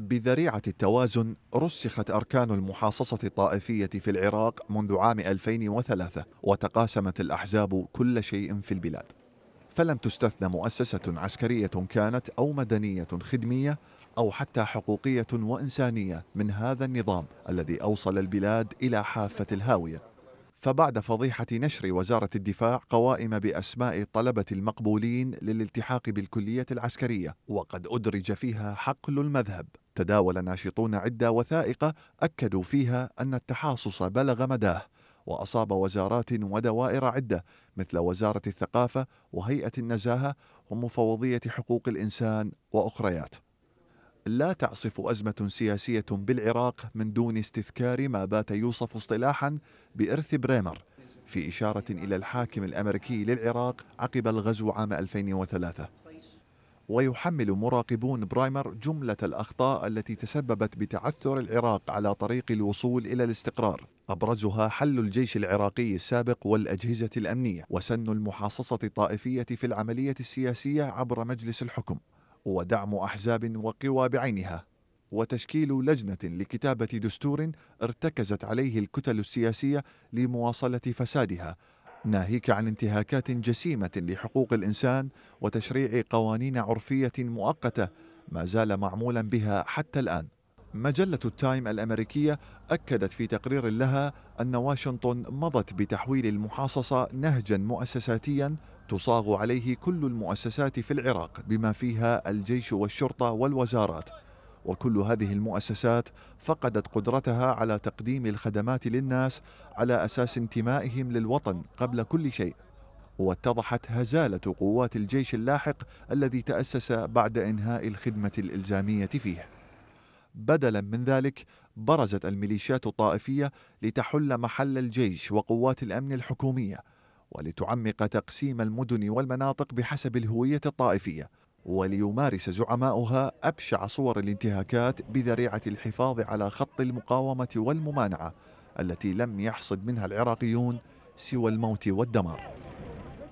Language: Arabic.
بذريعة التوازن رسخت أركان المحاصصة الطائفية في العراق منذ عام 2003 وتقاسمت الأحزاب كل شيء في البلاد فلم تستثنى مؤسسة عسكرية كانت أو مدنية خدمية أو حتى حقوقية وإنسانية من هذا النظام الذي أوصل البلاد إلى حافة الهاوية فبعد فضيحة نشر وزارة الدفاع قوائم بأسماء الطلبة المقبولين للالتحاق بالكلية العسكرية وقد أدرج فيها حقل المذهب تداول ناشطون عدة وثائق أكدوا فيها أن التحاصص بلغ مداه وأصاب وزارات ودوائر عدة مثل وزارة الثقافة وهيئة النزاهة ومفوضية حقوق الإنسان وأخريات لا تعصف أزمة سياسية بالعراق من دون استذكار ما بات يوصف اصطلاحا بإرث بريمر في إشارة إلى الحاكم الأمريكي للعراق عقب الغزو عام 2003 ويحمل مراقبون برايمر جملة الأخطاء التي تسببت بتعثر العراق على طريق الوصول إلى الاستقرار أبرزها حل الجيش العراقي السابق والأجهزة الأمنية وسن المحاصصة الطائفية في العملية السياسية عبر مجلس الحكم ودعم أحزاب وقوى بعينها وتشكيل لجنة لكتابة دستور ارتكزت عليه الكتل السياسية لمواصلة فسادها ناهيك عن انتهاكات جسيمه لحقوق الانسان وتشريع قوانين عرفيه مؤقته ما زال معمولا بها حتى الان مجلة التايم الأمريكية أكدت في تقرير لها أن واشنطن مضت بتحويل المحاصصة نهجا مؤسساتيا تصاغ عليه كل المؤسسات في العراق بما فيها الجيش والشرطة والوزارات وكل هذه المؤسسات فقدت قدرتها على تقديم الخدمات للناس على اساس انتمائهم للوطن قبل كل شيء واتضحت هزاله قوات الجيش اللاحق الذي تاسس بعد انهاء الخدمه الالزاميه فيه بدلا من ذلك برزت الميليشيات الطائفيه لتحل محل الجيش وقوات الامن الحكوميه ولتعمق تقسيم المدن والمناطق بحسب الهويه الطائفيه وليمارس زعماؤها أبشع صور الانتهاكات بذريعة الحفاظ على خط المقاومة والممانعة التي لم يحصد منها العراقيون سوى الموت والدمار